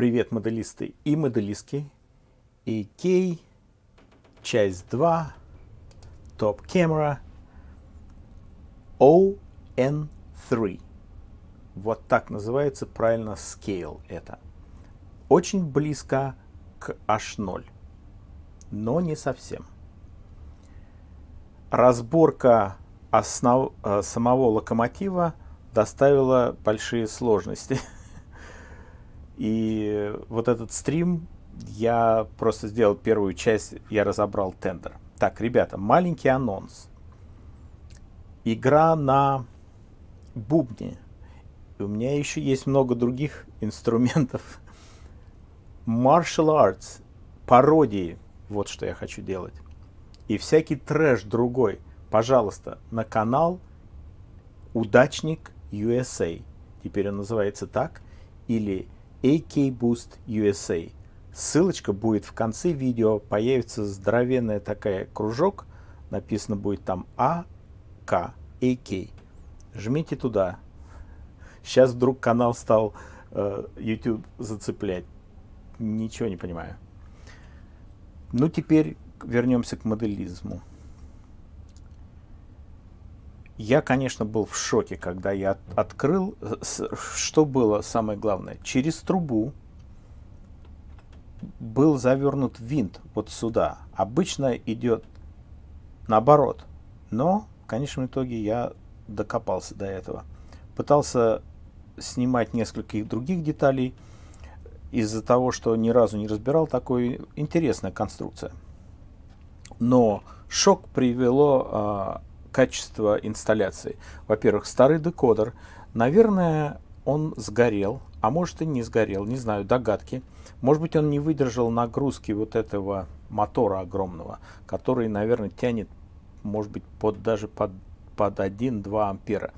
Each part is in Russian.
Привет, моделисты и моделистки. И Кей, часть 2, Топ Camera, ON3. Вот так называется правильно scale это. Очень близко к H0, но не совсем. Разборка основ... Э, самого локомотива доставила большие сложности. И вот этот стрим я просто сделал первую часть, я разобрал тендер. Так, ребята, маленький анонс. Игра на бубне. И у меня еще есть много других инструментов. Martial arts, пародии, вот что я хочу делать. И всякий трэш другой. Пожалуйста, на канал Удачник USA. Теперь он называется так. Или AK Boost USA. Ссылочка будет в конце видео, появится здоровенная такая кружок, написано будет там АК, AK. Жмите туда. Сейчас вдруг канал стал э, YouTube зацеплять. Ничего не понимаю. Ну теперь вернемся к моделизму. Я, конечно, был в шоке, когда я открыл, э, что было самое главное. Через трубу был завернут винт вот сюда. Обычно идет наоборот. Но в конечном итоге я докопался до этого. Пытался снимать нескольких других деталей. Из-за того, что ни разу не разбирал, такую интересную конструкцию. Но шок привело а, качество инсталляции. Во-первых, старый декодер, наверное, он сгорел, а может и не сгорел, не знаю, догадки. Может быть, он не выдержал нагрузки вот этого мотора огромного, который, наверное, тянет, может быть, под, даже под, под 1-2 ампера.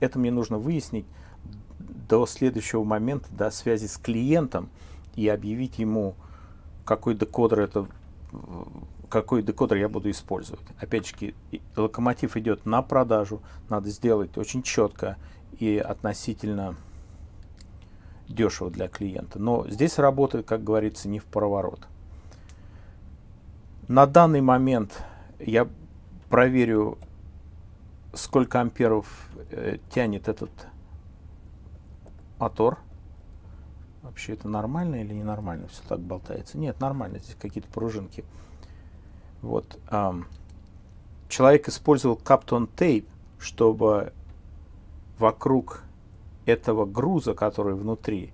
Это мне нужно выяснить до следующего момента, до связи с клиентом и объявить ему, какой декодер это какой декодер я буду использовать. Опять же, локомотив идет на продажу, надо сделать очень четко и относительно дешево для клиента. Но здесь работа, как говорится, не в проворот. На данный момент я проверю, сколько амперов э, тянет этот мотор. Вообще это нормально или ненормально? Все так болтается. Нет, нормально. Здесь какие-то пружинки. Вот. Человек использовал каптон тейп, чтобы вокруг этого груза, который внутри,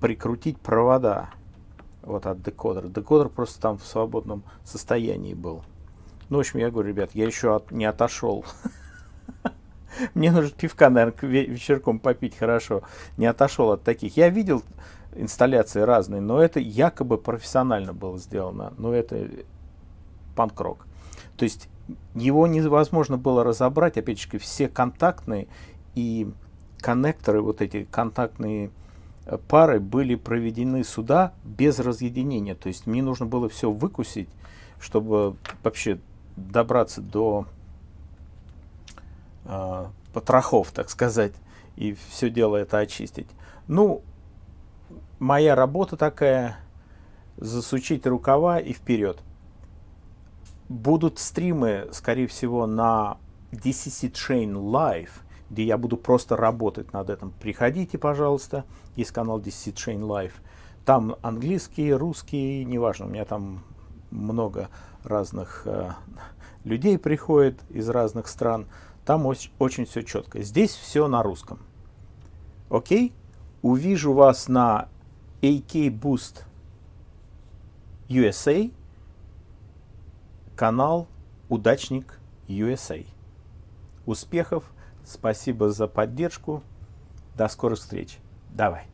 прикрутить провода вот от декодера. Декодер просто там в свободном состоянии был. Ну, в общем, я говорю, ребят, я еще от, не отошел. Мне нужно пивка, наверное, вечерком попить хорошо. Не отошел от таких. Я видел инсталляции разные, но это якобы профессионально было сделано. Но это панк-рок. То есть его невозможно было разобрать, опять же, все контактные и коннекторы, вот эти контактные э, пары были проведены сюда без разъединения. То есть мне нужно было все выкусить, чтобы вообще добраться до э, потрохов, так сказать, и все дело это очистить. Ну, моя работа такая, засучить рукава и вперед будут стримы, скорее всего, на DCC Chain Live, где я буду просто работать над этим. Приходите, пожалуйста, есть канал DCC Chain Live. Там английский, русский, неважно, у меня там много разных э, людей приходит из разных стран. Там очень, очень все четко. Здесь все на русском. Окей? Увижу вас на AK Boost USA. Канал «Удачник USA». Успехов, спасибо за поддержку. До скорых встреч. Давай.